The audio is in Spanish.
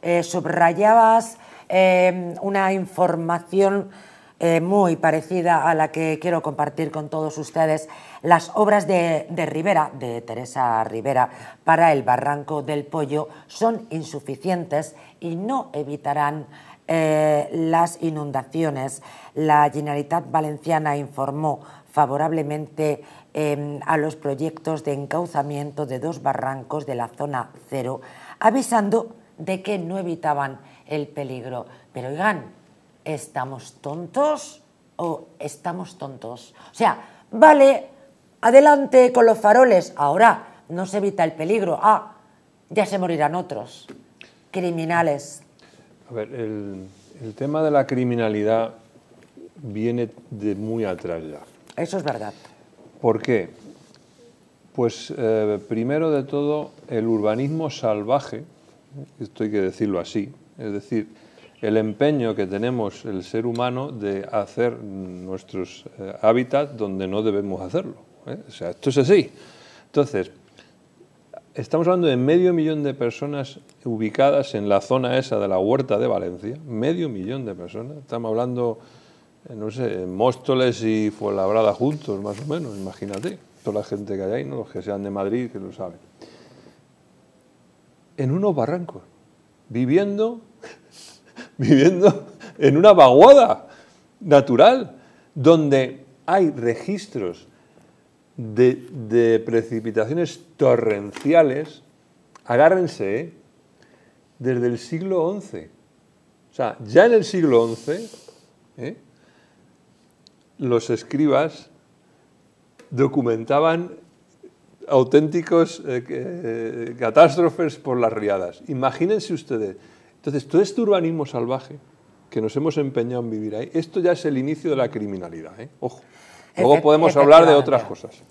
Eh, subrayabas eh, una información eh, muy parecida a la que quiero compartir con todos ustedes, las obras de, Rivera, de Teresa Rivera, para el Barranco del Pollo son insuficientes y no evitarán las inundaciones. La Generalitat Valenciana informó favorablemente em, a los proyectos de encauzamiento de dos barrancos de la zona cero, avisando de que no evitaban el peligro. Pero oigan, ¿estamos tontos o estamos tontos? O sea, vale, adelante con los faroles, ahora no se evita el peligro, ah, ya se morirán otros, criminales. A ver, el, tema de la criminalidad viene de muy atrás ya. Eso es verdad. ¿Por qué? Pues eh, primero de todo, el urbanismo salvaje, esto hay que decirlo así, es decir, el empeño que tenemos el ser humano de hacer nuestros eh, hábitats donde no debemos hacerlo. ¿eh? O sea, esto es así. Entonces, estamos hablando de medio millón de personas ubicadas en la zona esa de la huerta de Valencia, medio millón de personas, estamos hablando, eh, no sé, Móstoles y Fuenlabrada juntos, más o menos, imagínate, toda la gente que hay ahí, ¿no? los que sean de Madrid que lo saben en unos barrancos, viviendo, viviendo en una vaguada natural, donde hay registros de, precipitaciones torrenciales, agárrense, ¿eh? desde el siglo XI. O sea, ya en el siglo XI, ¿eh? los escribas documentaban auténticos eh, eh, catástrofes por las riadas. Imagínense ustedes. Entonces, todo este urbanismo salvaje que nos hemos empeñado en vivir ahí, esto ya es el inicio de la criminalidad. ¿eh? Ojo. Luego podemos hablar de otras cosas.